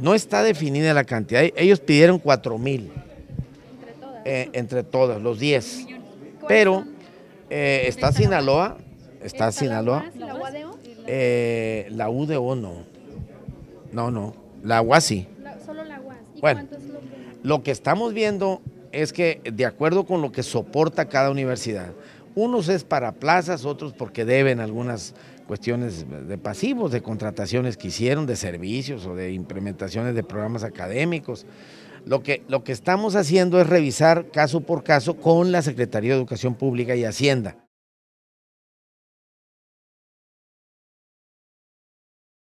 No está definida la cantidad. Ellos pidieron 4 mil. Entre todas. Eh, entre todas, los 10. Pero está eh, Sinaloa. Está Sinaloa. Eh, la UDO no. No, no. La UASI. Solo la UASI. Bueno, lo que estamos viendo es que de acuerdo con lo que soporta cada universidad, unos es para plazas, otros porque deben algunas cuestiones de pasivos, de contrataciones que hicieron, de servicios o de implementaciones de programas académicos. Lo que, lo que estamos haciendo es revisar caso por caso con la Secretaría de Educación Pública y Hacienda.